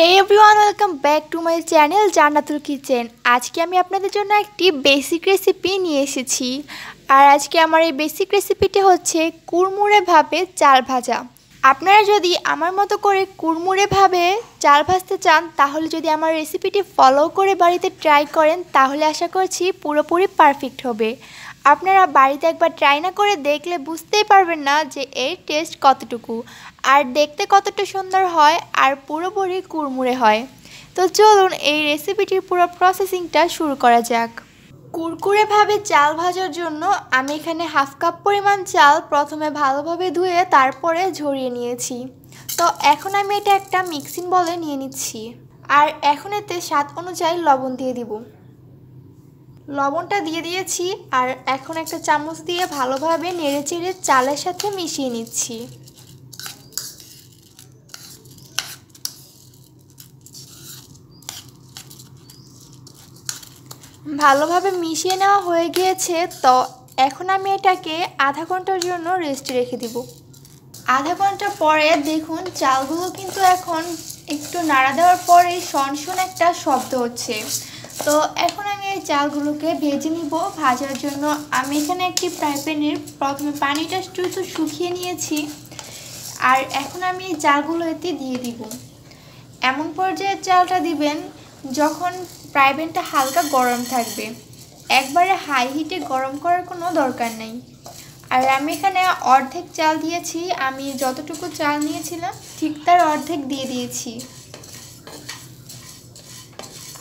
hey everyone welcome back to my channel Jannatul kitchen আজকে আমি আপনাদের জন্য একটি বেসিক রেসিপি নিয়ে এসেছি আর আজকে আমার এই বেসিক রেসিপিটি হচ্ছে কুড়মুড়েভাবে চাল ভাজা আপনারা যদি আমার মতো করে ভাবে চাল ভাজতে চান তাহলে যদি আমার রেসিপিটি ফলো করে বাড়িতে ট্রাই করেন তাহলে আশা করছি পুরোপুরি পারফেক্ট হবে আপনারা বাড়িতে একবার ট্রাই না করে দেখলে বুঝতেই পারবেন না যে এর টেস্ট কতটুকু আর দেখতে কতটা সুন্দর হয় আর পুরোপুরি কুড়মুড়ে হয় তো চলুন এই রেসিপিটির পুরো প্রসেসিংটা শুরু করা যাক কুরকুরেভাবে চাল ভাজার জন্য আমি এখানে হাফ কাপ পরিমাণ চাল প্রথমে ভালোভাবে ধুয়ে তারপরে ঝরিয়ে নিয়েছি তো এখন আমি এটা একটা মিক্সিং বলে নিয়ে নিচ্ছি আর এখন এতে স্বাদ অনুযায়ী লবণ দিয়ে দিব লবণটা দিয়ে দিয়েছি আর এখন একটা চামচ দিয়ে ভালোভাবে নেড়েচেড়ে চালের সাথে মিশিয়ে নিচ্ছি ভালোভাবে মিশিয়ে নেওয়া হয়ে গিয়েছে তো এখন আমি এটাকে আধা ঘন্টার জন্য রেস্টে রেখে দিব আধা ঘন্টা পরে দেখুন চালগুলো কিন্তু এখন একটু নাড়া দেওয়ার পরে সনসন একটা শব্দ হচ্ছে তো এখন আমি এই চালগুলোকে ভেজে নিব ভাজার জন্য আমি এখানে একটি ফ্রাই প্যানের প্রথমে পানিটা একটু শুকিয়ে নিয়েছি আর এখন আমি এই চালগুলো এতে দিয়ে দিব এমন পর্যায়ে চালটা দিবেন যখন ফ্রাই প্যানটা হালকা গরম থাকবে একবারে হাই হিটে গরম করার কোনো দরকার নেই আর আমি এখানে অর্ধেক চাল দিয়েছি আমি যতটুকু চাল নিয়েছিলাম ঠিক তার অর্ধেক দিয়ে দিয়েছি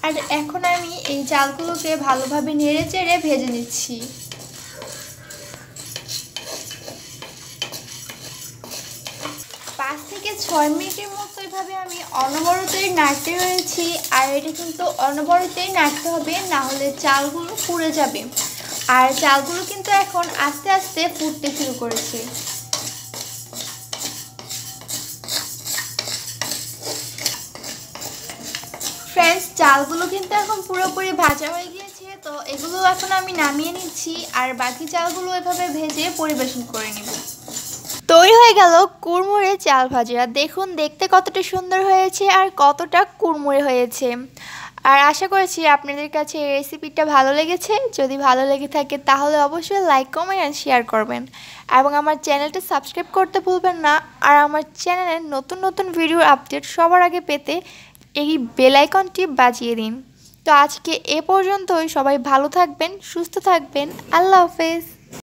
আর এখন আমি এই চালগুলোকে ভালোভাবে নেড়ে চেড়ে ভেজে নিচ্ছি পাঁচ থেকে ছয় মিনিটের মতো এভাবে আমি অনবরতই নাড়তে রয়েছি আর এটা কিন্তু অনবরতই নাড়তে হবে না হলে চালগুলো পুড়ে যাবে আর চালগুলো কিন্তু এখন আস্তে আস্তে ফুটতে শুরু করেছে ফ্রেন্ডস চালগুলো কিন্তু এখন পুরোপুরি ভাজা হয়ে গিয়েছে তো এগুলো এখন আমি নামিয়ে নিচ্ছি আর বাকি চালগুলো এভাবে ভেজে পরিবেশন করে নেব তৈরি হয়ে গেল কুড়মুড়ে চাল ভাজা দেখুন দেখতে কতটা সুন্দর হয়েছে আর কতটা কুড়মুড়ে হয়েছে আর আশা করছি আপনাদের কাছে এই রেসিপিটা ভালো লেগেছে যদি ভালো লেগে থাকে তাহলে অবশ্যই লাইক কমেন্ট অ্যান্ড শেয়ার করবেন এবং আমার চ্যানেলটা সাবস্ক্রাইব করতে ভুলবেন না আর আমার চ্যানেলের নতুন নতুন ভিডিও আপডেট সবার আগে পেতে এই বেলাইকনটি বাজিয়ে দিন তো আজকে এ পর্যন্তই সবাই ভালো থাকবেন সুস্থ থাকবেন আল্লাহ হাফেজ